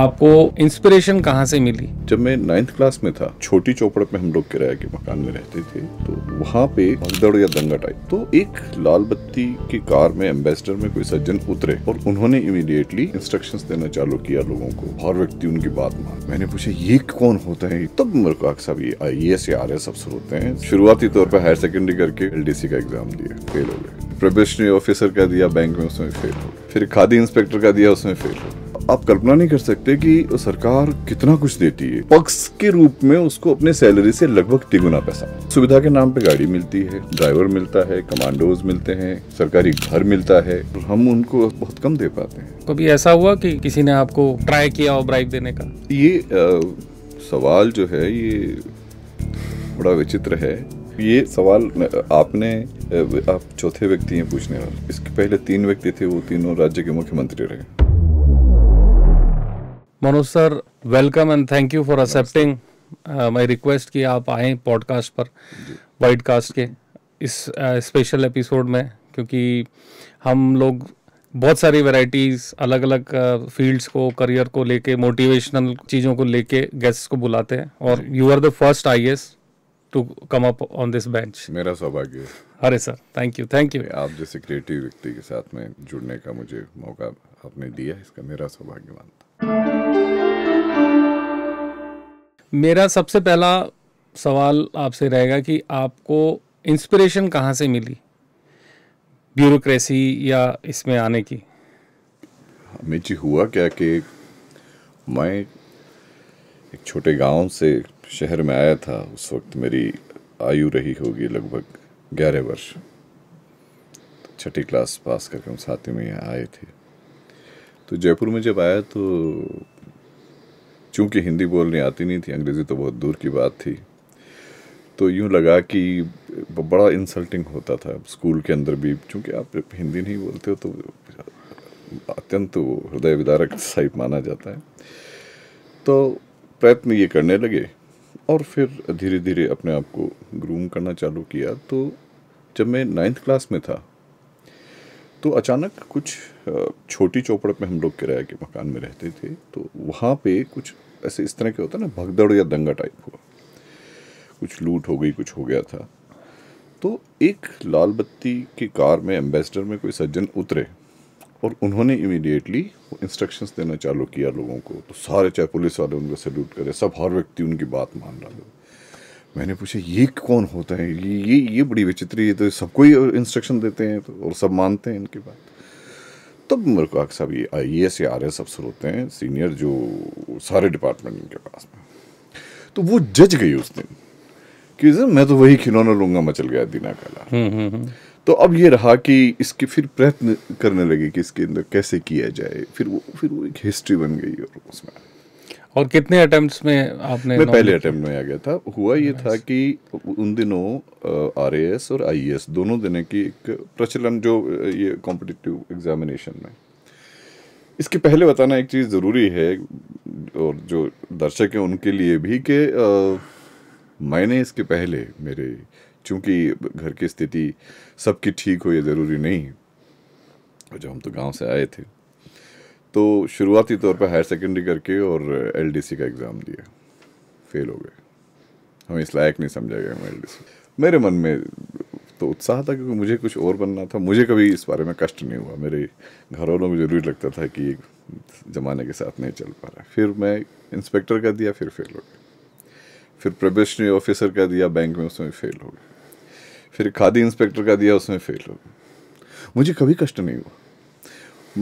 आपको इंस्पिरेशन कहाँ से मिली जब मैं नाइन्थ क्लास में था छोटी चौपड़ में हम लोग किराए के मकान में रहते थे तो वहाँ पे भगदड़ या दंगा टाइप तो एक लाल बत्ती की कार में एम्बेसडर में कोई सज्जन उतरे और उन्होंने इमीडिएटली इंस्ट्रक्शंस देना चालू किया लोगों को हर व्यक्ति उनकी बात मान मैंने पूछा ये कौन होता है तब मेरे को अक्सर ये आई एस या आर एस अफसर होते हैं शुरुआती तौर पर हायर सेकेंडरी करके एल का एग्जाम दिया फेल हो गए प्रोबेशनरी ऑफिसर का दिया बैंक में उसमें फेल हो फिर खादी इंस्पेक्टर का दिया उसमें फेल हो गया आप कल्पना नहीं कर सकते कि सरकार कितना कुछ देती है पक्ष के रूप में उसको अपने सैलरी से लगभग तिगुना पैसा सुविधा के नाम पे गाड़ी मिलती है ड्राइवर मिलता है कमांडोज मिलते हैं सरकारी घर मिलता है तो हम उनको बहुत कम दे पाते हैं कभी तो ऐसा हुआ कि किसी ने आपको ट्राई किया और ब्राइक देने का ये आ, सवाल जो है ये बड़ा विचित्र है ये सवाल आपने आप चौथे व्यक्ति हैं पूछने वाले इसके पहले तीन व्यक्ति थे वो तीनों राज्य के मुख्यमंत्री रहे Manoj sir welcome and thank you for accepting my request कि आप आए पॉडकास्ट पर वाइड कास्ट के इस स्पेशल uh, एपिसोड में क्योंकि हम लोग बहुत सारी वैरायटीज अलग अलग फील्ड्स को करियर को लेके मोटिवेशनल चीज़ों को लेके गेस्ट को बुलाते हैं और you are the first I S to come up on this bench मेरा सौभाग्य अरे sir thank you thank you आप जैसे क्रिएटिव व्यक्ति के साथ में जुड़ने का मुझे मौका आपने दिया इसका मेरा सौभाग्य मानता मेरा सबसे पहला सवाल आपसे रहेगा कि आपको इंस्पिरेशन कहाँ से मिली ब्यूरोक्रेसी या इसमें आने की अमित जी हुआ क्या कि मैं एक छोटे गांव से शहर में आया था उस वक्त मेरी आयु रही होगी लगभग ग्यारह वर्ष छठी क्लास पास करके हम साथी में यहाँ आए थे तो जयपुर में जब आया तो चूँकि हिंदी बोलने आती नहीं थी अंग्रेज़ी तो बहुत दूर की बात थी तो यूँ लगा कि बड़ा इंसल्टिंग होता था स्कूल के अंदर भी चूँकि आप हिंदी नहीं बोलते हो तो अत्यंत हृदय विदारक साहिब माना जाता है तो प्रयत्न ये करने लगे और फिर धीरे धीरे अपने आप को ग्रूम करना चालू किया तो जब मैं नाइन्थ क्लास में था तो अचानक कुछ छोटी चौपड़ पे हम लोग किराए के मकान में रहते थे तो वहाँ पे कुछ ऐसे इस तरह के होता ना भगदड़ या दंगा टाइप हुआ कुछ लूट हो गई कुछ हो गया था तो एक लाल बत्ती की कार में एम्बेसडर में कोई सज्जन उतरे और उन्होंने इमीडिएटली वो इंस्ट्रक्शंस देना चालू किया लोगों को तो सारे चाहे पुलिस वाले उनको सैल्यूट करे सब हर व्यक्ति उनकी बात मान रहा था मैंने पूछा ये कौन होता है ये ये ये बड़ी विचित्र ये तो सबको ही इंस्ट्रक्शन देते हैं तो और सब मानते हैं इनकी बात तब मेरे को साहब ये आई एस या आर एस अफसर होते हैं सीनियर जो सारे डिपार्टमेंट इनके पास में तो वो जज गई उस दिन कि सर मैं तो वही खिलौना लूंगा मचल गया दीना काला हम्म, हम्म, हम्म। तो अब ये रहा कि इसके फिर प्रयत्न करने लगे कि इसके अंदर कैसे किया जाए फिर वो फिर वो एक हिस्ट्री बन गई और उसमें और कितने अटेम्प्ट्स में आपने मैं पहले अटेम्प्ट में आ गया था हुआ ये था कि उन दिनों आर और आई e दोनों देने की एक प्रचलन जो ये कॉम्पिटिटिव एग्जामिनेशन में इसके पहले बताना एक चीज़ ज़रूरी है और जो दर्शक हैं उनके लिए भी कि मैंने इसके पहले मेरे चूँकि घर की स्थिति सबकी ठीक हो ये ज़रूरी नहीं जो अच्छा, हम तो गांव से आए थे तो शुरुआती तौर पर हायर सेकेंडरी करके और एल का एग्ज़ाम दिया फेल हो गए हमें इस लायक नहीं समझा गया हमें एल मेरे मन में तो उत्साह था क्योंकि मुझे कुछ और बनना था मुझे कभी इस बारे में कष्ट नहीं हुआ मेरे घर वालों को जरूरी लगता था कि ज़माने के साथ नहीं चल पा रहा फिर मैं इंस्पेक्टर का दिया फिर फेल हो गया फिर प्रोबेशनरी ऑफिसर का दिया बैंक में उसमें फेल हो गया फिर खादी इंस्पेक्टर का दिया उसमें फेल हो गया मुझे कभी कष्ट नहीं हुआ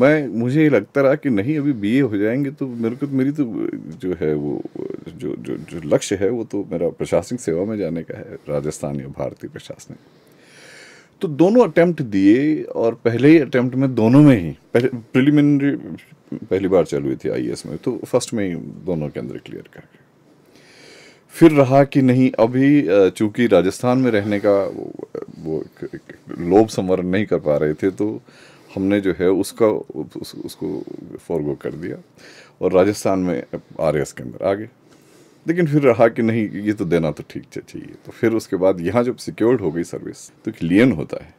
मैं मुझे ये लगता रहा कि नहीं अभी बीए हो जाएंगे तो मेरे को मेरी तो जो है वो जो जो जो लक्ष्य है वो तो मेरा प्रशासनिक सेवा में जाने का है राजस्थान या भारतीय प्रशासनिक तो दोनों अटेम्प्ट दिए और पहले ही अटेम्प्ट में दोनों में ही पहले प्रिलिमिनरी पहली बार चल हुई थी आई में तो फर्स्ट में ही दोनों के अंदर क्लियर करके फिर रहा कि नहीं अभी चूंकि राजस्थान में रहने का वो, वो लोभ संवरण नहीं कर पा रहे थे तो हमने जो है उसका उस, उसको फॉरगो कर दिया और राजस्थान में आर के अंदर आ गए लेकिन फिर रहा कि नहीं ये तो देना तो ठीक चाहिए तो फिर उसके बाद यहाँ जब सिक्योर्ड हो गई सर्विस तो एक लियन होता है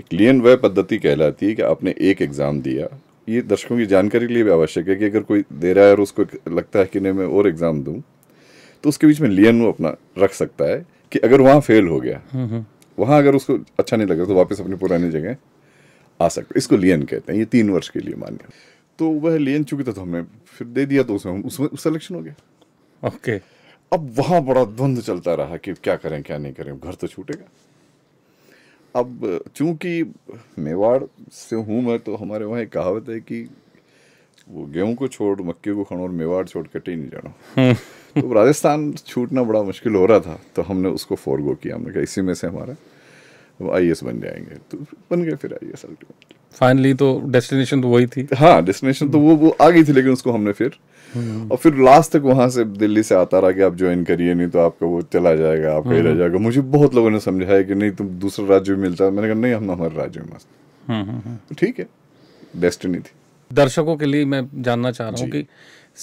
एक लियन वह पद्धति कहलाती है कि आपने एक एग्ज़ाम दिया ये दर्शकों की जानकारी के लिए भी आवश्यक है कि अगर कोई दे रहा है और उसको लगता है कि नहीं मैं और एग्ज़ाम दूँ तो उसके बीच में लियन वो अपना रख सकता है कि अगर वहाँ फेल हो गया हम्म, हम्म। वहाँ अगर उसको अच्छा नहीं लगा तो वापस अपनी पुरानी जगह आ सकते इसको लियन कहते हैं ये तीन वर्ष के लिए मान्य तो वह लियन चुकी था तो हमने फिर दे दिया तो उसमें उसमें सिलेक्शन हो गया ओके अब वहाँ बड़ा द्वंद चलता रहा कि क्या करें क्या नहीं करें घर तो छूटेगा अब चूंकि मेवाड़ से हूँ मैं तो हमारे वहाँ एक कहावत है कि वो गेहूं को छोड़ मक्के को खड़ो और मेवाड़ छोड़ कटे नहीं जाना तो राजस्थान छूटना बड़ा मुश्किल हो रहा था तो हमने उसको फोरगो किया हमने कहा इसी में से हमारा अब आई बन जाएंगे तो बन गए फिर आई एस फाइनली तो डेस्टिनेशन तो वही थी हाँ डेस्टिनेशन तो वो वो आ गई थी लेकिन उसको हमने फिर हम्म। और फिर लास्ट तक वहाँ से दिल्ली से आता रहा कि आप ज्वाइन करिए नहीं तो आपका वो चला जाएगा आपका ही रह हम्म। जाएगा मुझे बहुत लोगों ने समझाया कि नहीं तुम दूसरा राज्य में मिलता मैंने कहा नहीं हम हमारे राज्य में मस्त हम्म, तो ठीक है डेस्टिनी थी दर्शकों के लिए मैं जानना चाह रहा हूँ कि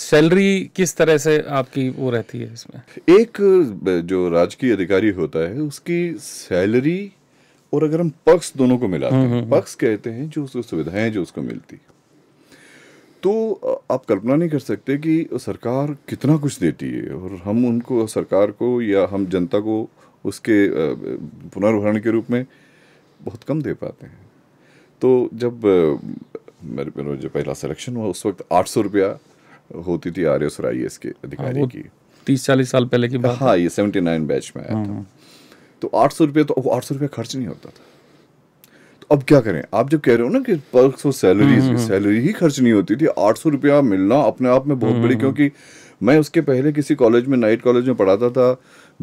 सैलरी किस तरह से आपकी वो रहती है इसमें एक जो राजकीय अधिकारी होता है उसकी सैलरी और अगर हम पक्ष दोनों को मिलाते हैं हम्म, हम्म, पक्ष कहते हैं जो उसको सुविधाएं जो उसको मिलती तो आप कल्पना नहीं कर सकते कि सरकार कितना कुछ देती है और हम उनको सरकार को या हम जनता को उसके पुनर्भरण के रूप में बहुत कम दे पाते हैं तो जब मेरे पे जो पहला सिलेक्शन हुआ उस वक्त आठ सौ रुपया होती थी आर एस और आई एस के हाँ, अधिकारी की तीस चालीस साल पहले की बात हाँ ये सेवेंटी नाइन बैच में आया हम्म, था तो आठ सौ रुपये तो आठ सौ रुपया खर्च नहीं होता था तो अब क्या करें आप जब कह रहे हो ना कि पर्स और सैलरी सैलरी ही खर्च नहीं होती थी आठ सौ रुपया मिलना अपने आप में बहुत बड़ी हम्म। क्योंकि मैं उसके पहले किसी कॉलेज में नाइट कॉलेज में पढ़ाता था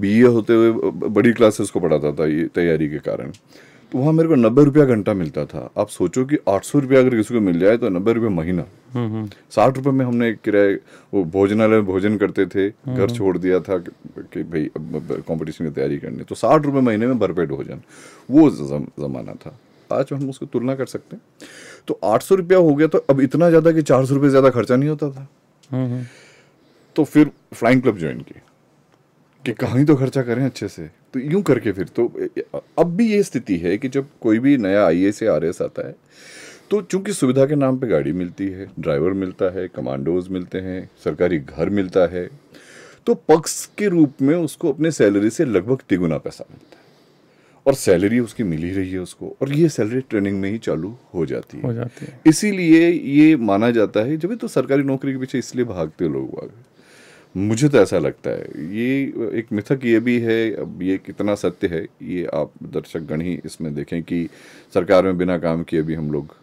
बी होते हुए बड़ी क्लासेस को पढ़ाता था ये तैयारी के कारण तो वहाँ मेरे को नब्बे रुपया घंटा मिलता था आप सोचो कि आठ सौ रुपया अगर किसी को मिल जाए तो नब्बे रुपये महीना हम्म, हम्म। साठ रुपये में हमने किराए वो भोजनालय में भोजन करते थे हम्म, घर छोड़ दिया था कि भाई कंपटीशन की तैयारी करनी तो साठ रुपये महीने में भरपेट भोजन वो ज़माना था आज हम उसकी तुलना कर सकते हैं तो आठ सौ रुपया हो गया तो अब इतना ज़्यादा कि चार सौ रुपये ज़्यादा खर्चा नहीं होता था तो फिर फ्लाइंग क्लब ज्वाइन किया कि कहानी तो खर्चा करें अच्छे से तो यूं करके फिर तो अब भी ये स्थिति है कि जब कोई भी नया आई एस या आर आता है तो चूंकि सुविधा के नाम पे गाड़ी मिलती है ड्राइवर मिलता है कमांडोज मिलते हैं सरकारी घर मिलता है तो पक्ष के रूप में उसको अपने सैलरी से लगभग तिगुना पैसा मिलता है और सैलरी उसकी मिल ही रही है उसको और ये सैलरी ट्रेनिंग में ही चालू हो जाती है हो जाती है इसीलिए ये माना जाता है जब तो सरकारी नौकरी के पीछे इसलिए भागते लोग आ मुझे तो ऐसा लगता है ये एक मिथक ये भी है अब ये कितना सत्य है ये आप दर्शक गण ही इसमें देखें कि सरकार में बिना काम किए भी हम लोग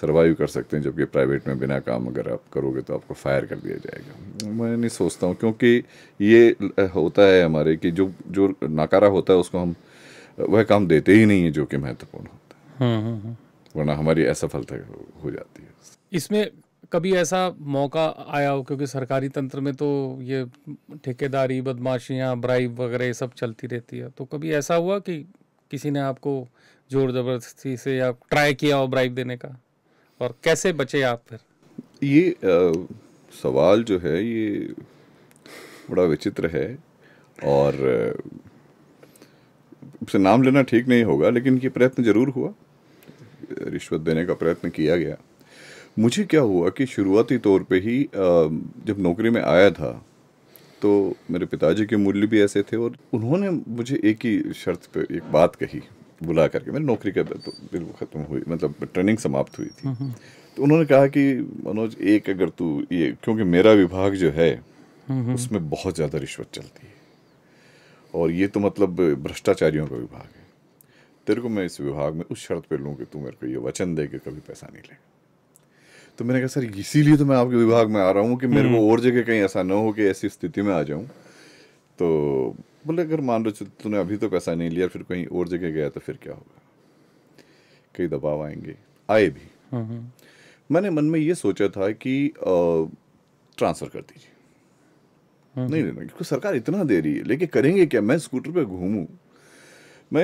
सर्वाइव कर सकते हैं जबकि प्राइवेट में बिना काम अगर आप करोगे तो आपको फायर कर दिया जाएगा मैं नहीं सोचता हूँ क्योंकि ये होता है हमारे कि जो जो नाकारा होता है उसको हम वह काम देते ही नहीं है जो कि महत्वपूर्ण होता है हम्म, हम्म, हम्म। वरना हमारी असफलता हो जाती है इसमें कभी ऐसा मौका आया हो क्योंकि सरकारी तंत्र में तो ये ठेकेदारी बदमाशियाँ ब्राइब वगैरह ये सब चलती रहती है तो कभी ऐसा हुआ कि किसी ने आपको जोर ज़बरदस्ती से या ट्राई किया हो ब्राइब देने का और कैसे बचे आप फिर ये आ, सवाल जो है ये बड़ा विचित्र है और उसे नाम लेना ठीक नहीं होगा लेकिन ये प्रयत्न ज़रूर हुआ रिश्वत देने का प्रयत्न किया गया मुझे क्या हुआ कि शुरुआती तौर पे ही जब नौकरी में आया था तो मेरे पिताजी के मूल्य भी ऐसे थे और उन्होंने मुझे एक ही शर्त पे एक बात कही बुला करके मेरी नौकरी का तो बिल्कुल ख़त्म हुई मतलब ट्रेनिंग समाप्त हुई थी हम्म, हम्म। तो उन्होंने कहा कि मनोज एक अगर तू ये क्योंकि मेरा विभाग जो है हम्म, उसमें बहुत ज़्यादा रिश्वत चलती है और ये तो मतलब भ्रष्टाचारियों का विभाग है तेरे को मैं इस विभाग में उस शर्त पे लूँ कि तू मेरे को ये वचन दे के कभी पैसा नहीं लेगा तो मैंने कहा सर इसीलिए तो मैं आपके विभाग में आ रहा हूँ कि मेरे को हम्म। और जगह कहीं ऐसा ना हो कि ऐसी स्थिति में आ जाऊँ तो बोले अगर मान लो तूने अभी तो पैसा नहीं लिया फिर कहीं और जगह गया तो फिर क्या होगा कई दबाव आएंगे आए भी हम्म, हम्म। मैंने मन में ये सोचा था कि ट्रांसफ़र कर दीजिए नहीं लेना क्योंकि सरकार इतना दे रही है लेकिन करेंगे क्या मैं स्कूटर पे घूमूं मैं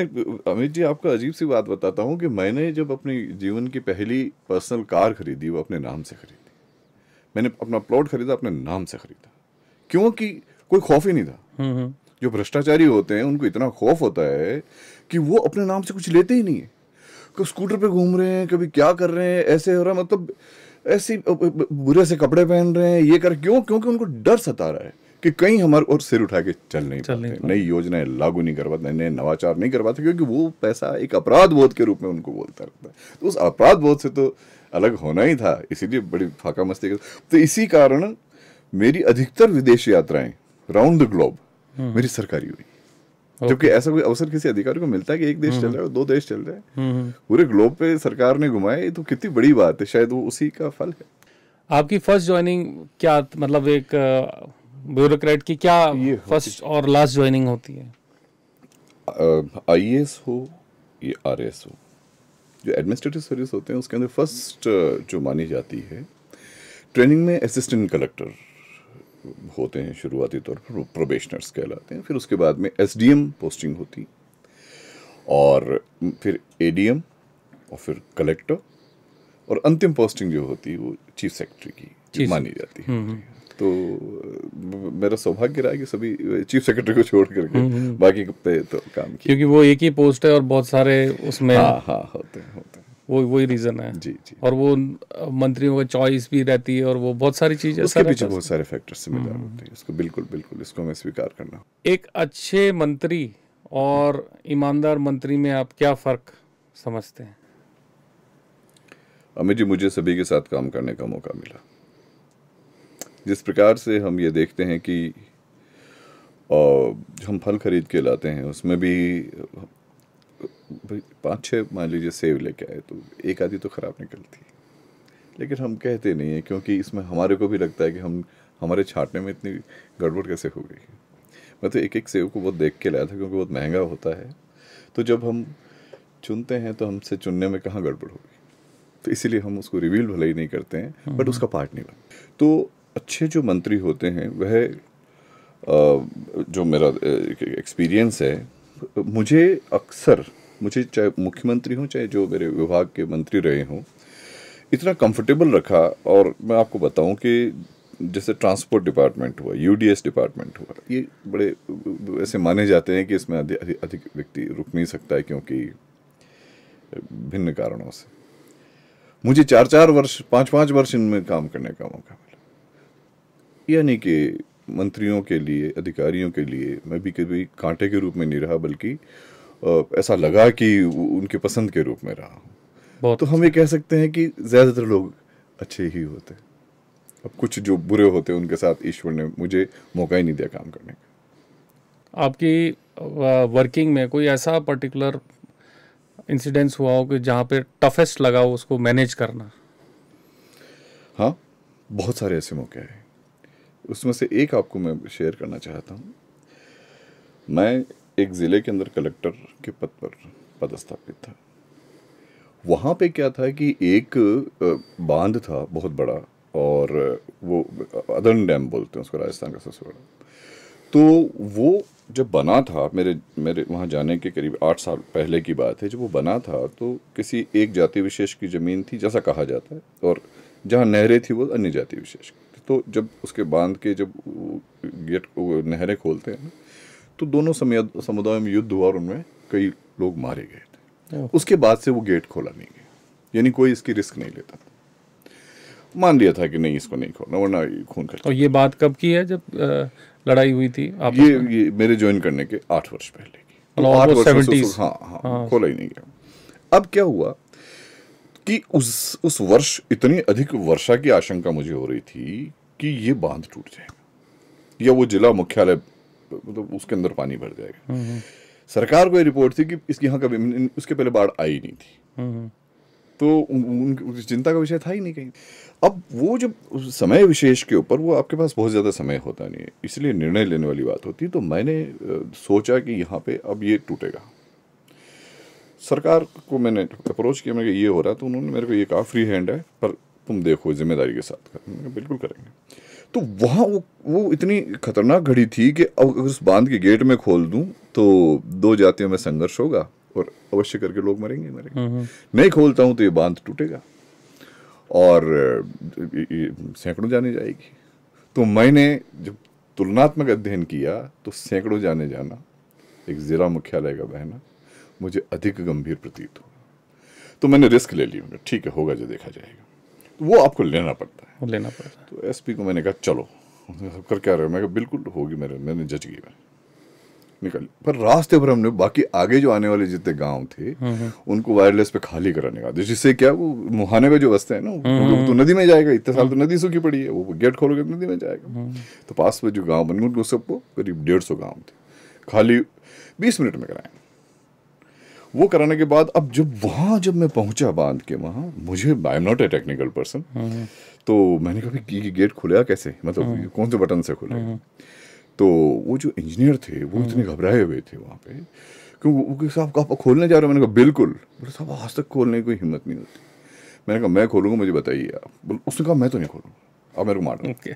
अमित जी आपका अजीब सी बात बताता हूँ कि मैंने जब अपने जीवन की पहली पर्सनल कार खरीदी वो अपने नाम से खरीदी मैंने अपना प्लॉट खरीदा अपने नाम से खरीदा क्योंकि कोई खौफ ही नहीं था हम्म, हम्म। जो भ्रष्टाचारी होते हैं उनको इतना खौफ होता है कि वो अपने नाम से कुछ लेते ही नहीं है कभी स्कूटर पे घूम रहे हैं कभी क्या कर रहे हैं ऐसे हो रहा है मतलब ऐसे बुरे से कपड़े पहन रहे हैं ये कर क्यों क्योंकि उनको डर सता रहा है कि कहीं हमारे और सिर उठा के चल नहीं चल पाते नई योजनाएं लागू नहीं करवाते पाते नए नवाचार नहीं करवाते क्योंकि वो पैसा एक अपराध बोध के रूप में उनको बोलता रहता है तो उस अपराध बोध से तो अलग होना ही था इसीलिए बड़ी फाका मस्ती कर तो इसी कारण मेरी अधिकतर विदेश यात्राएं राउंड द ग्लोब मेरी सरकारी हुई जबकि ऐसा कोई अवसर किसी अधिकारी को मिलता है कि एक देश चल हम्म। रहा है दो देश चल रहे हैं हम्म। पूरे ग्लोब पे सरकार ने घुमाए तो कितनी बड़ी बात है शायद वो उसी का फल है आपकी फर्स्ट ज्वाइनिंग क्या मतलब एक ब्यूरोक्रेट की क्या फर्स्ट और लास्ट ज्वाइनिंग होती है आई एस हो ये आर एस हो जो एडमिनिस्ट्रेटिव सर्विस होते हैं उसके अंदर फर्स्ट जो मानी जाती है ट्रेनिंग में असिस्टेंट कलेक्टर होते हैं शुरुआती तौर पर प्रोबेशनर्स कहलाते हैं फिर उसके बाद में एसडीएम पोस्टिंग होती और फिर एम और फिर कलेक्टर और अंतिम पोस्टिंग जो होती है वो चीफ सेक्रेटरी की मानी जाती है तो मेरा सौभाग्य रहा कि सभी चीफ सेक्रेटरी को छोड़ करके हम्म, हम्म। बाकी पे तो काम किया क्योंकि वो एक ही पोस्ट है और बहुत सारे उसमें हाँ हाँ होते हैं होते हैं वो वही रीजन है जी जी और वो मंत्रियों का चॉइस भी रहती है और वो बहुत सारी चीजें उसके पीछे बहुत सारे फैक्टर्स से मिला हम्म। होते हैं इसको बिल्कुल बिल्कुल इसको मैं स्वीकार करना एक अच्छे मंत्री और ईमानदार मंत्री में आप क्या फर्क समझते हैं अमित जी मुझे सभी के साथ काम करने का मौका मिला जिस प्रकार से हम ये देखते हैं कि हम फल खरीद के लाते हैं उसमें भी पाँच छः मान लीजिए सेब लेके आए तो एक आधी तो ख़राब निकलती है लेकिन हम कहते नहीं हैं क्योंकि इसमें हमारे को भी लगता है कि हम हमारे छाटने में इतनी गड़बड़ कैसे हो गई मैं तो एक एक सेब को बहुत देख के लाया था क्योंकि बहुत महंगा होता है तो जब हम चुनते हैं तो हमसे चुनने में कहाँ गड़बड़ होगी तो इसीलिए हम उसको रिवील भले ही नहीं करते हैं बट हम्म। उसका पार्ट नहीं बन तो अच्छे जो मंत्री होते हैं वह जो मेरा एक्सपीरियंस है मुझे अक्सर मुझे चाहे मुख्यमंत्री हों चाहे जो मेरे विभाग के मंत्री रहे हों इतना कंफर्टेबल रखा और मैं आपको बताऊं कि जैसे ट्रांसपोर्ट डिपार्टमेंट हुआ यूडीएस डिपार्टमेंट हुआ ये बड़े ऐसे माने जाते हैं कि इसमें अधिक अधिक व्यक्ति रुक नहीं सकता है क्योंकि भिन्न कारणों से मुझे चार चार वर्ष पाँच पाँच वर्ष इनमें काम करने का मौका मिला यानी कि मंत्रियों के लिए अधिकारियों के लिए मैं भी कभी कांटे के रूप में नहीं रहा बल्कि ऐसा लगा कि उनके पसंद के रूप में रहा बहुत तो हम अच्छा। ये कह सकते हैं कि ज़्यादातर लोग अच्छे ही होते अब कुछ जो बुरे होते हैं उनके साथ ईश्वर ने मुझे मौका ही नहीं दिया काम करने का आपकी वर्किंग में कोई ऐसा पर्टिकुलर इंसिडेंस हुआ हो कि जहाँ पे टफेस्ट लगा हो उसको मैनेज करना हाँ बहुत सारे ऐसे मौके हैं उसमें से एक आपको मैं शेयर करना चाहता हूँ मैं एक ज़िले के अंदर कलेक्टर के पद पर पदस्थापित था वहाँ पे क्या था कि एक बांध था बहुत बड़ा और वो अदन डैम बोलते हैं उसको राजस्थान का सबसे बड़ा तो वो जब बना था मेरे मेरे वहाँ जाने के करीब आठ साल पहले की बात है जब वो बना था तो किसी एक जाति विशेष की ज़मीन थी जैसा कहा जाता है और जहाँ नहरें थी वो अन्य जाति विशेष की तो जब उसके बांध के जब गेट नहरें खोलते हैं तो दोनों समुदायों में युद्ध हुआ और उनमें कई लोग मारे गए थे उसके बाद से वो गेट खोला नहीं गया यानी कोई इसकी रिस्क नहीं लेता मान लिया था कि नहीं इसको नहीं खोलना वरना खून कर और ये बात कब की है जब लड़ाई हुई थी आप ये, ये मेरे ज्वाइन करने के आठ वर्ष पहले की आठ वर्ष हाँ, हाँ हाँ खोला ही नहीं गया अब क्या हुआ कि उस उस वर्ष इतनी अधिक वर्षा की आशंका मुझे हो रही थी कि ये बांध टूट जाएगा या वो जिला मुख्यालय मतलब उसके अंदर पानी भर जाएगा हम्म, हम्म। सरकार को ये रिपोर्ट थी कि इसके यहाँ कभी उसके पहले बाढ़ आई नहीं थी हम्म, तो उनकी चिंता का विषय था ही नहीं कहीं अब वो जब समय विशेष के ऊपर वो आपके पास बहुत ज़्यादा समय होता नहीं है इसलिए निर्णय लेने वाली बात होती तो मैंने सोचा कि यहाँ पे अब ये टूटेगा सरकार को मैंने अप्रोच किया मैंने ये हो रहा है तो उन्होंने मेरे को ये कहा फ्री हैंड है पर तुम देखो जिम्मेदारी के साथ करेंगे बिल्कुल करेंगे तो वहाँ वो वो इतनी खतरनाक घड़ी थी कि अब उस बांध के गेट में खोल दूँ तो दो जातियों में संघर्ष होगा और अवश्य करके लोग मरेंगे मरेंगे हम्म, हम्म। नहीं खोलता हूँ तो ये बांध टूटेगा और सैकड़ों जाने जाएगी तो मैंने जब तुलनात्मक अध्ययन किया तो सैकड़ों जाने जाना एक ज़िला मुख्यालय का बहना मुझे अधिक गंभीर प्रतीत हो तो मैंने रिस्क ले ली ठीक है होगा जो देखा जाएगा तो वो आपको लेना पड़ता है लेना पड़ता है तो एस को मैंने कहा चलो कर क्या रहे मैं बिल्कुल होगी मेरे मैंने जज की मैं निकल पर रास्ते भर हमने बाकी आगे जो आने वाले जितने गांव थे हम्म, हम्म। उनको वायरलेस पे खाली कराने का जिससे क्या वो मुहाने में जो बसते हैं ना वो हम्म, तो नदी में जाएगा इतने साल तो नदी सूखी पड़ी है वो गेट खोलोगे तो नदी में जाएगा तो पास में जो गाँव बन गए उनको सबको करीब डेढ़ सौ गाँव थे खाली बीस मिनट में कराएंगे वो कराने के बाद अब जब वहाँ जब मैं पहुँचा बांध के वहाँ मुझे I am not a technical person तो मैंने कहा कि गेट खुला कैसे मतलब हम्म। कौन से बटन से खुले हम्म। तो वो जो इंजीनियर थे वो इतने हम्म। घबराए हुए थे वहाँ पे क्योंकि साहब आप खोलने जा रहे हो मैंने कहा बिल्कुल बोले साहब आज तक खोलने की कोई हिम्मत नहीं होती मैंने कहा मैं खोलूँगा मुझे बताइए आप बोले उसने कहा मैं तो नहीं खोलूँगा अब मेरे को मार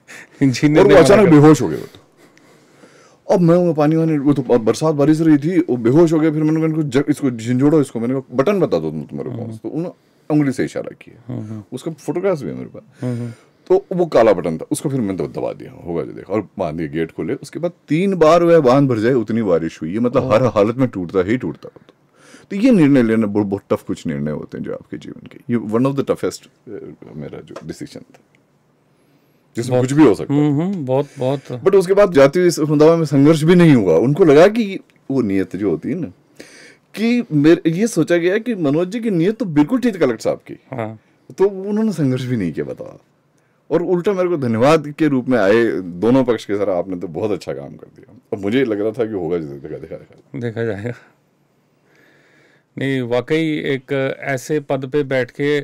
इंजीनियर अचानक बेहोश हो गए अब मैं वो पानी वानी वो तो बरसात बारिश रही थी वो बेहोश हो गया फिर मैंने कहा इसको झिझोड़ो इसको मैंने कहा बटन बता दो तुम्हारे पास तो उन्होंने उंगली से इशारा किया हम्म, हम्म। उसका फोटोग्राफ भी है मेरे पास हम्म, तो वो काला बटन था उसको फिर मैंने दबा दिया होगा जो देखा और बांध दिया गेट खोले उसके बाद तीन बार वह बांध भर जाए उतनी बारिश हुई है मतलब हर हालत में टूटता ही टूटता तो ये निर्णय लेना बहुत बहुत टफ कुछ निर्णय होते हैं जो आपके जीवन के ये वन ऑफ द टफेस्ट मेरा जो डिसीजन था जिसमें कुछ भी हो सकता है हम्म, हम्म, बहुत बहुत बट उसके बाद जाति समुदाय में संघर्ष भी नहीं हुआ उनको लगा कि वो नियत जो होती है ना कि मेरे ये सोचा गया कि मनोज जी की नियत तो बिल्कुल ठीक कलेक्टर साहब की हाँ। तो उन्होंने संघर्ष भी नहीं किया बताओ और उल्टा मेरे को धन्यवाद के रूप में आए दोनों पक्ष के सर आपने तो बहुत अच्छा काम कर दिया और मुझे लग रहा था कि होगा देखा देखा देखा देखा जाएगा नहीं वाकई एक ऐसे पद पे बैठ के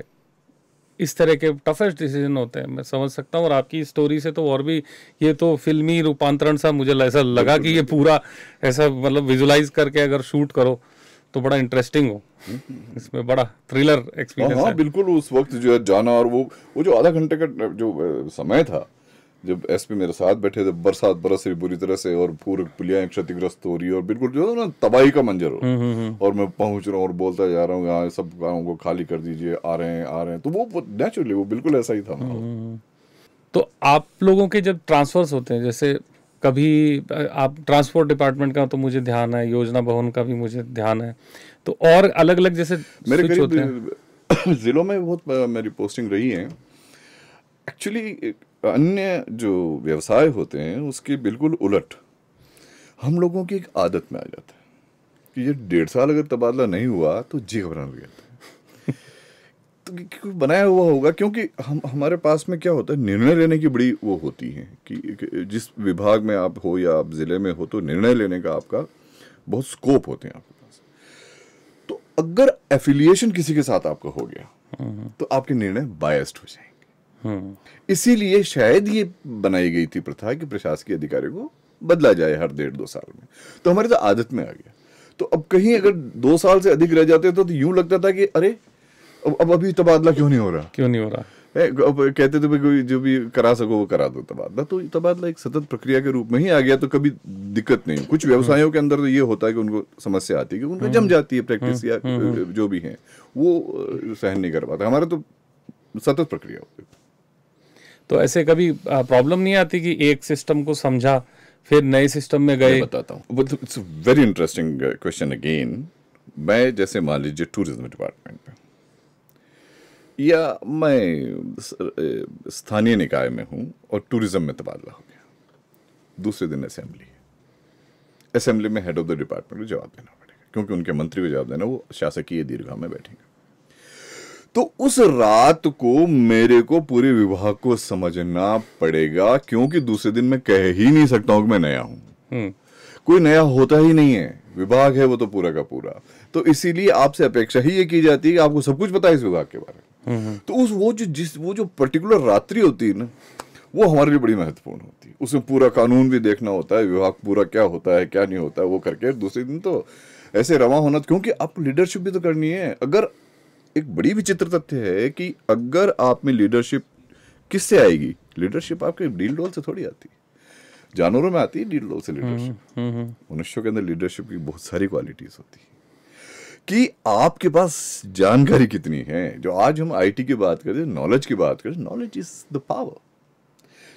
इस तरह के टफेस्ट डिसीजन होते हैं मैं समझ सकता हूँ और आपकी स्टोरी से तो और भी ये तो फिल्मी रूपांतरण सा मुझे ऐसा लगा कि ये पूरा ऐसा मतलब विजुलाइज करके अगर शूट करो तो बड़ा इंटरेस्टिंग हो इसमें बड़ा थ्रिलर एक्सपीरियंस हाँ, हाँ बिल्कुल उस वक्त जो है जाना और वो वो जो आधा घंटे का जो समय था जब एसपी मेरे साथ बैठे थे बरसात बरस रही बुरी तरह से और पूरी पुलिया क्षतिग्रस्त हो रही है और बिल्कुल जो ना तबाही का मंजर हो हम्म, हम्म, हम्म। और मैं पहुंच रहा हूँ और बोलता जा रहा हूँ यहाँ सब गाँव को खाली कर दीजिए आ रहे हैं आ रहे हैं तो वो नेचुरली वो बिल्कुल ऐसा ही था तो आप लोगों के जब ट्रांसफर्स होते हैं जैसे कभी आप ट्रांसपोर्ट डिपार्टमेंट का तो मुझे ध्यान है योजना भवन का भी मुझे ध्यान है तो और अलग अलग जैसे मेरे होते हैं जिलों में बहुत मेरी पोस्टिंग रही है एक्चुअली अन्य जो व्यवसाय होते हैं उसके बिल्कुल उलट हम लोगों की एक आदत में आ जाता है कि ये डेढ़ साल अगर तबादला नहीं हुआ तो जी घबराने लग जाता है तो कुछ बनाया हुआ होगा क्योंकि हम हमारे पास में क्या होता है निर्णय लेने की बड़ी वो होती है कि जिस विभाग में आप हो या आप ज़िले में हो तो निर्णय लेने का आपका बहुत स्कोप होते हैं आपके पास तो अगर एफिलिएशन किसी के साथ आपका हो गया हम्म। तो आपके निर्णय बायस्ड हो जाएंगे हम्म। इसीलिए शायद ये बनाई गई थी प्रथा कि प्रशासकीय अधिकारी को बदला जाए हर डेढ़ दो साल में तो हमारे तो आदत में आ गया तो अब कहीं अगर दो साल से अधिक रह जाते तो, तो यूं लगता था कि अरे अब अब अभी तबादला क्यों नहीं हो रहा क्यों नहीं हो रहा है अब कहते थे कोई जो भी करा सको वो करा दो तबादला तो तबादला एक सतत प्रक्रिया के रूप में ही आ गया तो कभी दिक्कत नहीं कुछ हम्म। व्यवसायों के अंदर तो ये होता है कि उनको समस्या आती है कि उनको जम हम्म। जाती है प्रैक्टिस या जो भी है वो सहन नहीं कर पाता हमारा तो सतत प्रक्रिया होती है तो ऐसे कभी प्रॉब्लम नहीं आती कि एक सिस्टम को समझा फिर नए सिस्टम में गए बताता हूँ it's very interesting question again मैं जैसे मान लीजिए टूरिज्म डिपार्टमेंट में या मैं स्थानीय निकाय में हूँ और टूरिज्म में तबादला हो गया दूसरे दिन असेंबली असेंबली में हेड ऑफ द डिपार्टमेंट को जवाब देना पड़ेगा क्योंकि उनके मंत्री को जवाब देना वो शासकीय दीर्घा में बैठेंगे तो उस रात को मेरे को पूरे विवाह को समझना पड़ेगा क्योंकि दूसरे दिन मैं कह ही नहीं सकता हूं कि मैं नया हूं हम्म। कोई नया होता ही नहीं है विभाग है वो तो पूरा का पूरा तो इसीलिए आपसे अपेक्षा ही ये की जाती है कि आपको सब कुछ पता है इस विभाग के बारे में हम्म, हम्म। तो उस वो जो जिस वो जो पर्टिकुलर रात्रि होती है ना वो हमारे लिए बड़ी महत्वपूर्ण होती है उसमें पूरा कानून भी देखना होता है विभाग पूरा क्या होता है क्या नहीं होता है वो करके दूसरे दिन तो ऐसे रवा होना क्योंकि आपको लीडरशिप भी तो करनी है अगर एक बड़ी विचित्र तथ्य है कि अगर आप में लीडरशिप किससे आएगी लीडरशिप आपके डील डोल से थोड़ी आती है जानवरों में आती है डील डोल से लीडरशिप हम्म, हम्म, हम्म, मनुष्यों के अंदर लीडरशिप की बहुत सारी क्वालिटीज होती है कि आपके पास जानकारी कितनी है जो आज हम आईटी की बात करें नॉलेज की बात करें नॉलेज इज द पावर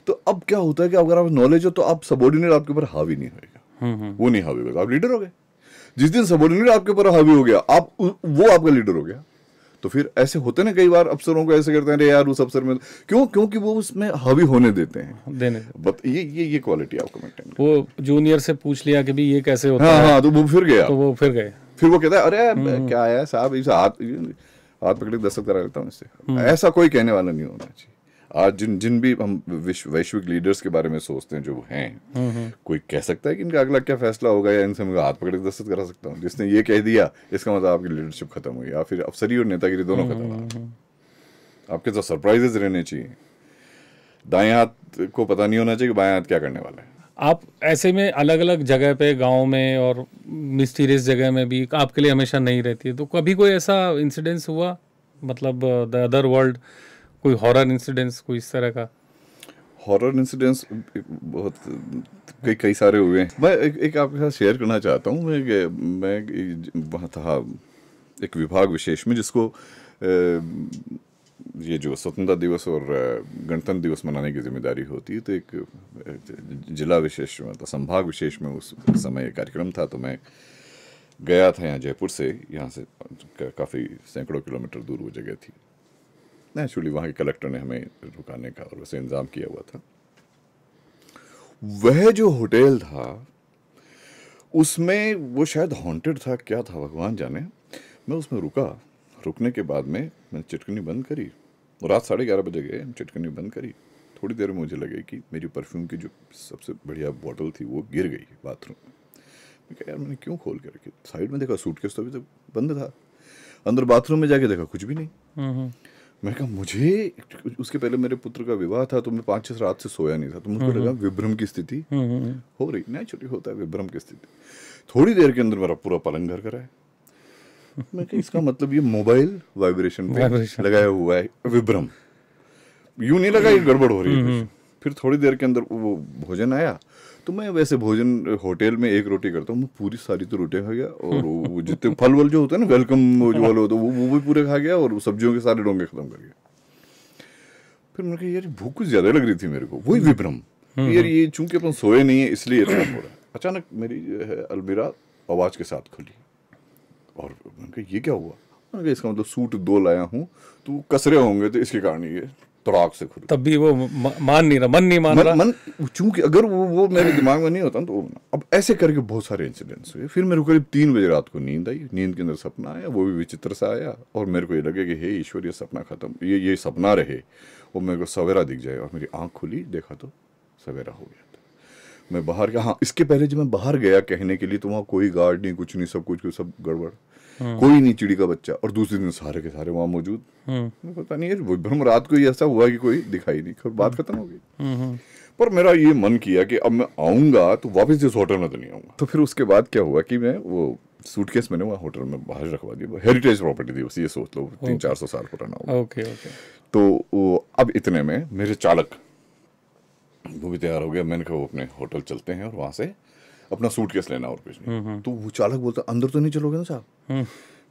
तो अब क्या होता है कि अगर आप नॉलेज हो तो आप सबोर्डिनेट आपके ऊपर हावी नहीं होगा वो नहीं हावी होगा आप लीडर हो गए जिस दिन सबोर्डिनेट आपके ऊपर हावी हो गया आप वो आपका लीडर हो गया तो फिर ऐसे होते ना कई बार अफसरों को ऐसे करते हैं अरे यार उस अफसर में तो- क्यों क्योंकि वो उसमें हावी होने देते हैं देने ये ये ये क्वालिटी आपको मेंटेन वो जूनियर से पूछ लिया कि भाई ये कैसे होता हाँ, है हाँ तो वो फिर गया तो वो फिर गए फिर वो कहता है अरे हम्म, हम्म। क्या आया साहब इसे हाथ हाथ पकड़ के दस्तक करा लेता हूँ इससे हम्म। ऐसा कोई कहने वाला नहीं होना चाहिए आज जिन जिन भी हम विश्व वैश्विक लीडर्स के बारे में सोचते हैं जो हैं कोई कह सकता है कि इनका अगला क्या फैसला होगा या इनसे मैं हाथ पकड़ के दस्त करा सकता हूँ जिसने ये कह दिया इसका मतलब आपकी लीडरशिप खत्म हुई या फिर अफसरी और नेतागिरी दोनों खत्म आपके तो सरप्राइजेज रहने चाहिए दाएं हाथ को पता नहीं होना चाहिए कि बाएं हाथ क्या करने वाला है आप ऐसे में अलग अलग जगह पे गांव में और मिस्टीरियस जगह में भी आपके लिए हमेशा नहीं रहती है तो कभी कोई ऐसा इंसिडेंस हुआ मतलब द अदर वर्ल्ड कोई हॉरर इंसिडेंट्स कोई इस तरह का हॉरर इंसिडेंट्स बहुत कई कई सारे हुए हैं मैं एक, एक आपके साथ शेयर करना चाहता हूँ मैं मैं वहाँ था एक विभाग विशेष में जिसको ये जो स्वतंत्रता दिवस और गणतंत्र दिवस मनाने की जिम्मेदारी होती है तो एक जिला विशेष में तो संभाग विशेष में उस समय कार्यक्रम था तो मैं गया था यहाँ जयपुर से यहाँ से काफ़ी सैकड़ों किलोमीटर दूर वो जगह थी नेचुरली वहाँ के कलेक्टर ने हमें रुकाने का और वैसे इंतज़ाम किया हुआ था वह जो होटल था उसमें वो शायद हॉन्टेड था क्या था भगवान जाने मैं उसमें रुका रुकने के बाद में मैंने चिटकनी बंद करी रात साढ़े ग्यारह बजे गए चिटकनी बंद करी थोड़ी देर में मुझे लगे कि मेरी परफ्यूम की जो सबसे बढ़िया बॉटल थी वो गिर गई बाथरूम में मैं कहा यार मैंने क्यों खोल के रखी साइड में देखा सूटकेस तो अभी तक बंद था अंदर बाथरूम में जाके देखा कुछ भी नहीं हम्म, हम्म। मैं कहा मुझे उसके पहले मेरे पुत्र का विवाह था तो मैं पांच छह रात से सोया नहीं था तो मुझे हम्म, लगा हम्म। विभ्रम की स्थिति हम्म, हो रही नेचुरली होता है विभ्रम की स्थिति थोड़ी देर के अंदर मेरा पूरा पलंग घर करा मैं कहा इसका मतलब ये मोबाइल वाइब्रेशन लगाया हुआ है विभ्रम यू नहीं लगा ये गड़बड़ हो रही है फिर थोड़ी देर के अंदर वो भोजन आया तो मैं वैसे भोजन होटल में एक रोटी करता हूँ मैं पूरी सारी तो रोटियाँ खा गया और वो जितने फल वल जो होते हैं ना वेलकम जो वाले होते वो वो भी पूरे खा गया और सब्जियों के सारे डोंगे ख़त्म कर गया फिर मैंने कहा यार भूख कुछ ज़्यादा लग रही थी मेरे को वही विभ्रम हम्म, हम्म। यार ये चूंकि अपन सोए नहीं है इसलिए इतना हो रहा है अचानक मेरी जो है अलमीरा आवाज़ के साथ खुली और मैंने कहा ये क्या हुआ मैंने कहा इसका मतलब सूट दो लाया हूँ तो कसरे होंगे तो इसके कारण ये तड़ाक से खुद तब भी वो मान नहीं रहा मन नहीं मान रहा मन चूंकि अगर वो वो मेरे दिमाग में नहीं होता तो अब ऐसे करके बहुत सारे इंसिडेंट्स हुए फिर मेरे को करीब तीन बजे रात को नींद आई नींद के अंदर सपना आया वो भी विचित्र सा आया और मेरे को ये लगे कि हे ईश्वर ये सपना खत्म ये ये सपना रहे वो मेरे को सवेरा दिख जाए और मेरी आँख खुली देखा तो सवेरा हो गया मैं बाहर गया हाँ इसके पहले जब मैं बाहर गया कहने के लिए तो वहाँ कोई गार्ड नहीं कुछ नहीं सब कुछ सब गड़बड़ हम्म। कोई नहीं चिड़ी का बच्चा और दूसरे दिन सारे के सारे वहां मौजूद हम्म। पता नहीं यार ब्रह्म रात को ही ऐसा हुआ कि कोई दिखाई नहीं खबर बात हम्म। खत्म हो गई पर मेरा ये मन किया कि अब मैं आऊंगा तो वापस जिस होटल में तो नहीं आऊंगा तो फिर उसके बाद क्या हुआ कि मैं वो सूटकेस मैंने वहाँ होटल में बाहर रखवा दिया हेरिटेज प्रॉपर्टी थी उसी ये सोच लो तीन चार सौ साल पुराना ओके ओके तो वो अब इतने में मेरे चालक वो भी तैयार हो गया मैंने कहा वो अपने होटल चलते हैं और वहाँ से अपना सूट सूटकेस लेना और कुछ नहीं हम्म, हम्म। तो वो चालक बोलता अंदर तो नहीं चलोगे ना साहब हम्म।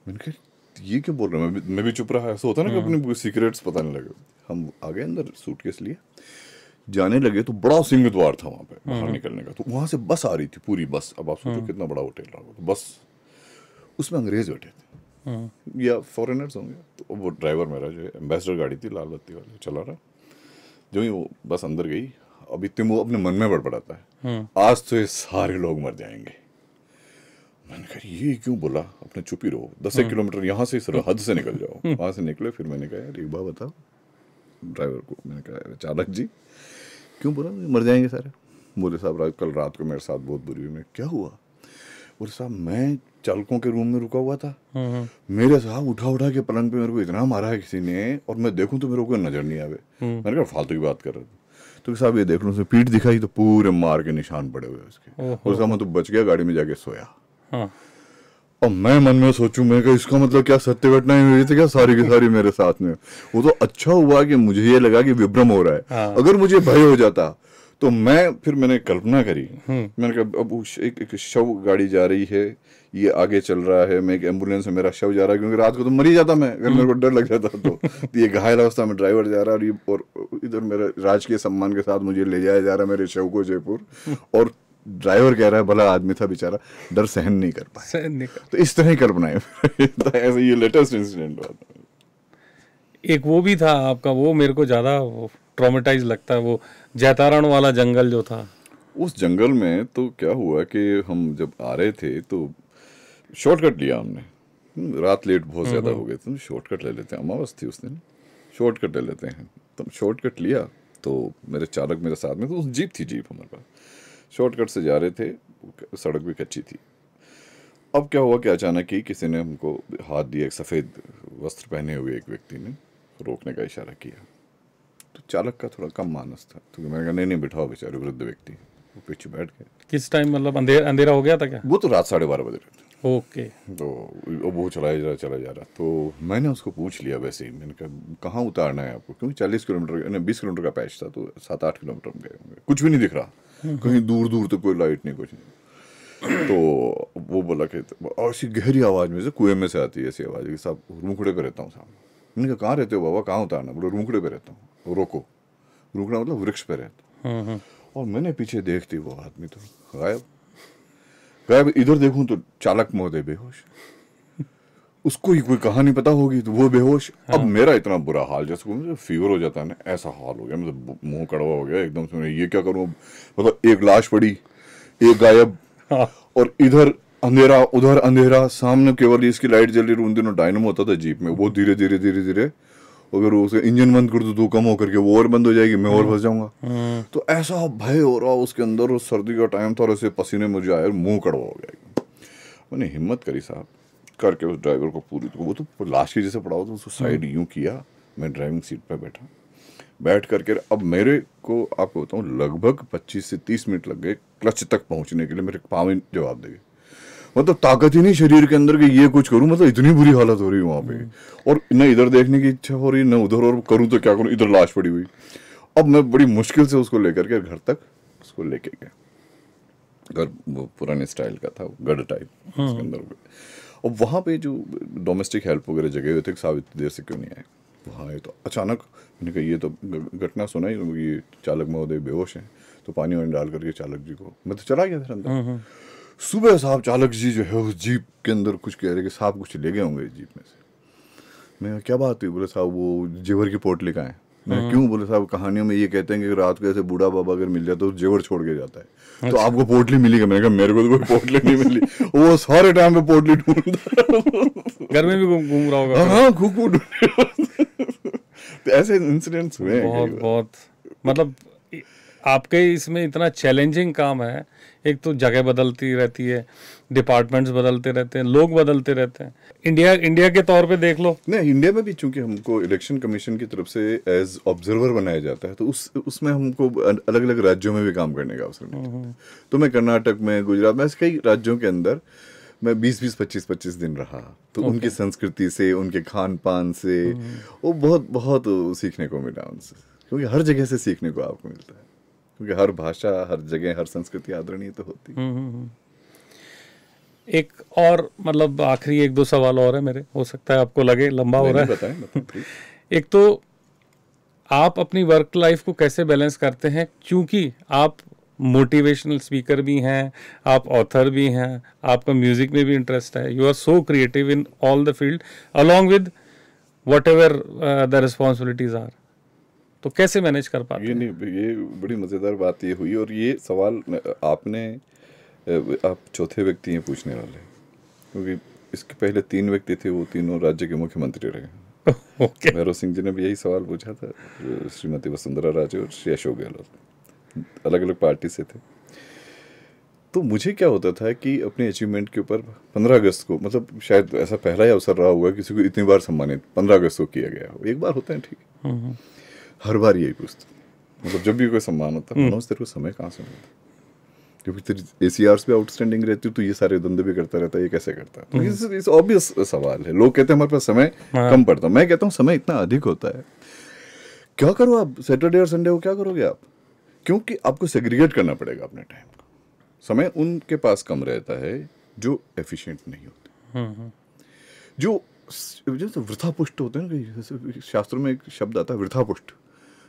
मैंने कहा ये क्या बोल रहे हैं मैं भी चुप रहा ऐसा होता ना कि अपने सीक्रेट्स पता नहीं लगे हम आ गए अंदर सूट सूटकेस लिए जाने लगे तो बड़ा सिंह द्वार था वहाँ पे बाहर निकलने का तो वहाँ से बस आ रही थी पूरी बस अब आप सोचो कितना बड़ा होटल रहा तो बस उसमें अंग्रेज बैठे थे या फॉरेनर्स होंगे तो वो ड्राइवर मेरा जो है एम्बेसडर गाड़ी थी लाल बत्ती वाली चला रहा जो ही वो बस अंदर गई अब इतने वो अपने मन में बड़बड़ाता है हम्म। आज तो ये सारे लोग मर जाएंगे मैंने कहा ये क्यों बोला अपने चुप ही रहो दस एक हम्म। किलोमीटर यहाँ से इस हम्म। हद से निकल जाओ वहां से निकले फिर मैंने कहा यार एक बार बताओ ड्राइवर को मैंने कहा चालक जी क्यों बोला मर जाएंगे सारे बोले साहब रात कल रात को मेरे साथ बहुत बुरी हुई मैं क्या हुआ बोले साहब मैं चालकों के रूम में रुका हुआ था मेरे साहब उठा उठा के पलंग पे मेरे को इतना मारा है किसी ने और मैं देखूं तो मेरे को नजर नहीं आवे मैंने कहा फालतू की बात कर रहा था तो साहब ये देख लो उसने पीठ दिखाई तो पूरे मार के निशान पड़े हुए उसके और उसका मतलब बच गया गाड़ी में जाके सोया और हाँ। मैं मन में सोचू मैं कहा इसका मतलब क्या सत्य घटना हुई थी क्या सारी की सारी मेरे साथ में वो तो अच्छा हुआ कि मुझे ये लगा कि विभ्रम हो रहा है हाँ। अगर मुझे भय हो जाता तो मैं फिर मैंने कल्पना करी हम्म। मैंने कहा अब एक, एक शव गाड़ी जा रही है ये आगे चल रहा है मैं एक एम्बुलेंस में मेरा शव जा रहा है क्योंकि रात को तो मर ही जाता मैं अगर मेरे को डर लग जाता तो, तो ये घायल अवस्था में ड्राइवर जा रहा है और ये और इधर मेरे राजकीय सम्मान के साथ मुझे ले जाया जा रहा है मेरे शव को जयपुर और ड्राइवर कह रहा है भला आदमी था बेचारा डर सहन नहीं कर पाया सहन नहीं कर तो इस तरह की कल्पनाएं तो ऐसे ये लेटेस्ट इंसिडेंट हुआ एक वो भी था आपका वो मेरे को ज़्यादा ट्रोमेटाइज लगता है वो जैतारण वाला जंगल जो था उस जंगल में तो क्या हुआ कि हम जब आ रहे थे तो शॉर्टकट लिया हमने रात लेट बहुत हम्म, ज़्यादा हम्म। हो गए तुम शॉर्टकट ले लेते हैं अमावस थी उस दिन शॉर्टकट ले लेते हैं तुम तो शॉर्टकट लिया तो मेरे चालक मेरे साथ में तो उस जीप थी जीप हमारे पास शॉर्टकट से जा रहे थे सड़क भी कच्ची थी अब क्या हुआ कि अचानक ही किसी ने हमको हाथ दिया एक सफ़ेद वस्त्र पहने हुए एक व्यक्ति ने रोकने का इशारा किया तो चालक का थोड़ा कम मानस था तो मैंने कहा नहीं नहीं बिठाओ बेचारे वृद्ध व्यक्ति वो पीछे बैठ गए किस टाइम मतलब अंधेरा अंधेरा हो गया था क्या वो तो रात साढ़े बारह बजे ओके तो वो चलाया जा चला जा रहा तो मैंने उसको पूछ लिया वैसे ही मैंने कहा कहाँ उतारना है आपको क्योंकि चालीस किलोमीटर बीस किलोमीटर का पैच था तो सात आठ किलोमीटर में गए होंगे कुछ भी नहीं दिख रहा हम्म, हम्म। कहीं दूर दूर तक तो कोई लाइट नहीं कुछ नहीं तो वो बोला कि और ऐसी गहरी आवाज़ में से कुएं में से आती है ऐसी आवाज़ कि साहब रूखड़े पे रहता हूँ साहब मैंने कहा कहाँ रहते हो बाबा कहाँ उतारना बोले रूखड़े पे रहता हूँ रोको रूखड़ा मतलब वृक्ष पे रहता हूँ हम्म, और मैंने पीछे देखती वो आदमी तो गायब गायब इधर देखूं तो चालक महोदय बेहोश उसको ही कोई कहानी पता होगी तो वो बेहोश हाँ। अब मेरा इतना बुरा हाल जैसे मुझे फीवर हो जाता है ना ऐसा हाल हो गया मतलब मुंह कड़वा हो गया एकदम से ये क्या करूं मतलब एक लाश पड़ी एक गायब हाँ। और इधर अंधेरा उधर अंधेरा सामने केवल इसकी लाइट जल रही उन दिनों डायनमो होता था जीप में वो धीरे धीरे धीरे धीरे अगर उसका इंजन बंद कर दो तो कम होकर के वो और बंद हो जाएगी मैं और फंस जाऊंगा हम्म। तो ऐसा भय हो रहा उसके अंदर उस सर्दी का टाइम था और ऐसे पसीने मुझे आए मुंह मुँह कड़वा हो जाएगा मैंने हिम्मत करी साहब करके उस ड्राइवर को पूरी तो, वो तो लास्ट के जैसे पड़ा हुआ तो उसको साइड हम्म। यूँ किया मैं ड्राइविंग सीट पर बैठा बैठ करके अब मेरे को आपको बताऊँ लगभग पच्चीस से तीस मिनट लग गए क्लच तक पहुँचने के लिए मेरे पाविन जवाब देगी मतलब ताकत ही नहीं शरीर के अंदर कि ये कुछ करूं मतलब इतनी बुरी हालत हो रही है वहां पे और न इधर देखने की इच्छा हो रही है न उधर और करूं तो क्या करूं इधर लाश पड़ी हुई अब मैं बड़ी मुश्किल से उसको लेकर के घर तक उसको लेके गया घर वो पुराने स्टाइल का था गढ़ टाइप उसके हम्म। अंदर और वहाँ पे जो डोमेस्टिक हेल्प वगैरह जगह हुए थे सावित्री देर से क्यों नहीं आए वहाँ आए तो अचानक मैंने कहा ये तो घटना सुना ही ये चालक महोदय बेहोश है तो पानी वानी डाल करके चालक जी को मैं तो चला गया था अंदर हम्म, हम्म। सुबह साहब चालक जी जो है उस जीप के अंदर कुछ कह रहे कि साहब कुछ ले गए होंगे जीप में से मैं क्या बात हुई बोले साहब वो जेवर की पोर्ट लेकर आए मैं हाँ। क्यों बोले साहब कहानियों में ये कहते हैं कि रात को ऐसे बूढ़ा बाबा अगर मिल जाए तो जेवर छोड़ के जाता है तो अच्छा। तो आपको पोटली मिली मैंने कहा मेरे को तो कोई पोटली नहीं मिली वो सारे टाइम पे पोटली ढूंढता घर में भी घूम रहा होगा हाँ, हाँ खूब तो ऐसे इंसिडेंट्स हुए बहुत बहुत मतलब आपके इसमें इतना चैलेंजिंग काम है एक तो जगह बदलती रहती है डिपार्टमेंट्स बदलते रहते हैं लोग बदलते रहते हैं इंडिया इंडिया के तौर पे देख लो नहीं इंडिया में भी चूंकि हमको इलेक्शन कमीशन की तरफ से एज ऑब्जर्वर बनाया जाता है तो उस उसमें हमको अलग अलग राज्यों में भी काम करने का अवसर मिलता है तो मैं कर्नाटक में गुजरात में कई राज्यों के अंदर मैं बीस बीस पच्चीस पच्चीस दिन रहा तो okay. उनकी संस्कृति से उनके खान पान से वो बहुत बहुत सीखने को मिला उनसे क्योंकि हर जगह से सीखने को आपको मिलता है क्योंकि हर भाषा हर जगह हर संस्कृति आदरणीय तो होती हम्म, हम्म, हम्म। एक और मतलब आखिरी एक दो सवाल और है मेरे हो सकता है आपको लगे लंबा हो रहा है बताएं, बताएं एक तो आप अपनी वर्क लाइफ को कैसे बैलेंस करते हैं क्योंकि आप मोटिवेशनल स्पीकर भी हैं आप ऑथर भी हैं आपका म्यूजिक में भी इंटरेस्ट है you are so creative in all the field along with whatever the responsibilities are तो कैसे मैनेज कर पाते ये नहीं ये बड़ी मज़ेदार बात ये हुई और ये सवाल आपने आप चौथे व्यक्ति हैं पूछने वाले क्योंकि इसके पहले तीन व्यक्ति थे वो तीनों राज्य के मुख्यमंत्री रहे okay. भैरव सिंह जी ने भी यही सवाल पूछा था श्रीमती वसुंधरा राजे और श्री अशोक गहलोत अलग अलग पार्टी से थे तो मुझे क्या होता था कि अपने अचीवमेंट के ऊपर 15 अगस्त को मतलब शायद ऐसा पहला ही अवसर रहा होगा किसी को इतनी बार सम्मानित 15 अगस्त को किया गया हो एक बार होता है ठीक है हम्म, हम्म। हर बार यही पूछता मतलब जब भी कोई सम्मान होता है हम्म। मनोज तेरे को समय कहाँ से मिलता क्योंकि तेरी ए सी आर्स भी आउटस्टैंडिंग रहती है तो ये सारे धंधे भी करता रहता है ये कैसे करता है तो हम्म। इस ऑब्वियस सवाल है लोग कहते हैं हमारे पास समय हाँ। कम पड़ता मैं कहता हूँ समय इतना अधिक होता है क्या करो आप सैटरडे और संडे को क्या करोगे आप क्योंकि आपको सेग्रीगेट करना पड़ेगा अपने टाइम को समय उनके पास कम रहता है जो एफिशिएंट नहीं होते हम्म, जो जैसे वृथापुष्ट होते हैं ना शास्त्रों में एक शब्द आता है वृथापुष्ट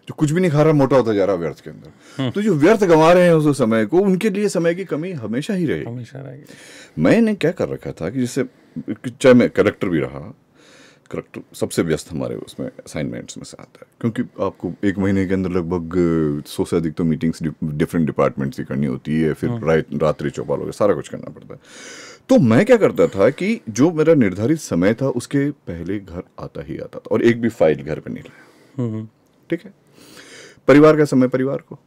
जो कुछ भी नहीं खा रहा मोटा होता जा रहा व्यर्थ के अंदर हम्म। तो जो व्यर्थ गंवा रहे हैं उस समय को उनके लिए समय की कमी हमेशा ही रहेगी हमेशा रहेगी मैंने क्या कर रखा था कि जैसे चाहे मैं करेक्टर भी रहा करेक्टर सबसे व्यस्त हमारे उसमें असाइनमेंट्स में से आता है क्योंकि आपको एक महीने के अंदर लगभग सौ से अधिक तो मीटिंग्स डिफरेंट डिपार्टमेंट की करनी होती है फिर हम्म। रात रात्रि चौपाल हो गया सारा कुछ करना पड़ता है तो मैं क्या करता था कि जो मेरा निर्धारित समय था उसके पहले घर आता ही आता था और एक भी फाइल घर पर नहीं लाया हम्म। ठीक है परिवार का समय परिवार को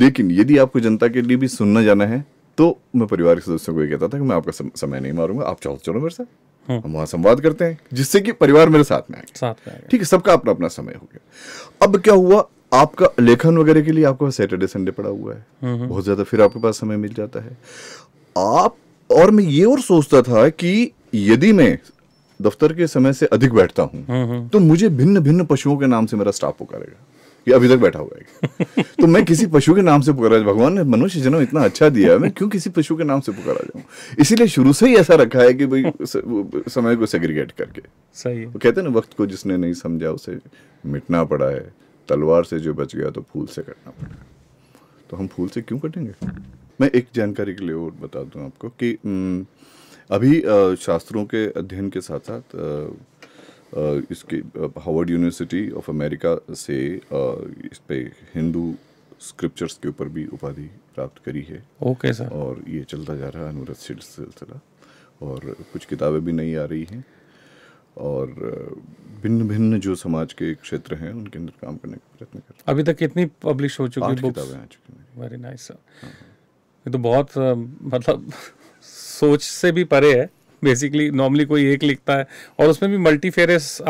लेकिन यदि आपको जनता के लिए भी सुनना जाना है तो मैं परिवार के सदस्यों को ये कहता था कि मैं आपका समय नहीं मारूंगा आप चलो तो चलो मेरे साथ हम्म। हम वहां संवाद करते हैं जिससे कि परिवार मेरे साथ में आए साथ में ठीक है सबका अपना अपना समय हो गया अब क्या हुआ आपका लेखन वगैरह के लिए आपको सैटरडे संडे पड़ा हुआ है हम्म। बहुत ज़्यादा फिर आपके पास समय मिल जाता है आप और मैं ये और सोचता था कि यदि मैं दफ्तर के समय से अधिक बैठता हूं हम्म, तो मुझे भिन्न भिन्न पशुओं के नाम से मेरा स्टाफ पुकारेगा कि अभी तक बैठा हुआ है तो मैं किसी पशु के नाम से पुकारा भगवान ने मनुष्य जन्म इतना अच्छा दिया है मैं क्यों किसी पशु के नाम से पुकारा जाऊँ इसीलिए शुरू से ही ऐसा रखा है कि भाई समय को सेग्रीगेट करके सही वो कहते हैं ना वक्त को जिसने नहीं समझा उसे मिटना पड़ा है तलवार से जो बच गया तो फूल से कटना पड़ा तो हम फूल से क्यों कटेंगे मैं एक जानकारी के लिए और बता दूं आपको कि अभी शास्त्रों के अध्ययन के साथ साथ Uh, इसके हावर्ड यूनिवर्सिटी ऑफ अमेरिका से uh, इस पर हिंदू स्क्रिप्चर्स के ऊपर भी उपाधि प्राप्त करी है ओके सर और ये चलता जा रहा है अनुरत सिलसिला और कुछ किताबें भी नई आ रही हैं और uh, भिन्न भिन्न जो समाज के क्षेत्र हैं उनके अंदर काम करने का प्रयत्न कर अभी तक कितनी पब्लिश हो चुकी है किताबें आ चुकी हैं वेरी नाइस सर ये तो बहुत मतलब सोच से भी परे है बेसिकली नॉर्मली कोई एक लिखता है और उसमें भी मल्टी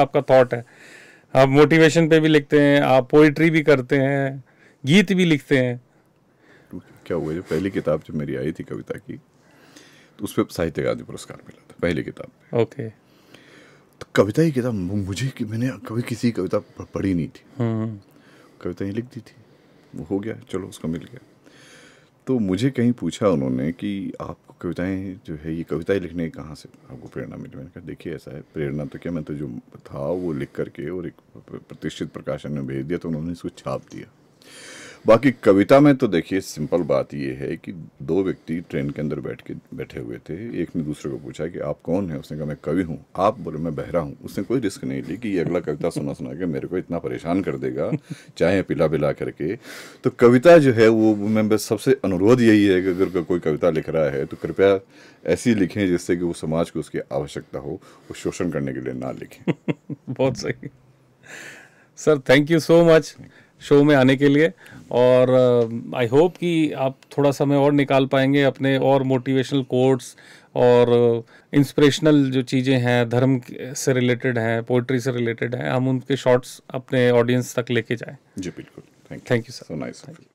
आपका थॉट है आप मोटिवेशन पे भी लिखते हैं आप पोइट्री भी करते हैं गीत भी लिखते हैं क्या हुआ जो पहली किताब जो मेरी आई थी कविता की तो उस पर साहित्य अकादमी पुरस्कार मिला था पहली किताब ओके तो कविता ही किताब मुझे कि मैंने कभी किसी कविता पढ़ी नहीं थी हम्म। कविता ही लिख दी थी वो हो गया चलो उसको मिल गया तो मुझे कहीं पूछा उन्होंने कि आपको कविताएं जो है ये कविताएं लिखने कहाँ से आपको प्रेरणा मिली मैंने कहा देखिए ऐसा है प्रेरणा तो क्या मैं तो जो था वो लिख करके और एक प्रतिष्ठित प्रकाशन में भेज दिया तो उन्होंने इसको छाप दिया बाकी कविता में तो देखिए सिंपल बात ये है कि दो व्यक्ति ट्रेन के अंदर बैठ के बैठे हुए थे एक ने दूसरे को पूछा कि आप कौन है उसने कहा मैं कवि हूँ आप बोले मैं बहरा हूँ उसने कोई रिस्क नहीं ली कि ये अगला कविता सुना सुना के मेरे को इतना परेशान कर देगा चाहे पिला पिला करके तो कविता जो है वो मैं सबसे अनुरोध यही है कि अगर कोई कविता लिख रहा है तो कृपया ऐसी लिखें जिससे कि वो समाज को उसकी आवश्यकता हो वो शोषण करने के लिए ना लिखें बहुत सही sir thank you so much show में आने के लिए और आई uh, होप कि आप थोड़ा समय और निकाल पाएंगे अपने और मोटिवेशनल कोर्ट्स और इंस्पिरेशनल uh, जो चीज़ें हैं धर्म से रिलेटेड हैं पोइट्री से रिलेटेड हैं हम उनके शॉर्ट्स अपने ऑडियंस तक लेके जाएं जी बिल्कुल थैंक यू सर नाइस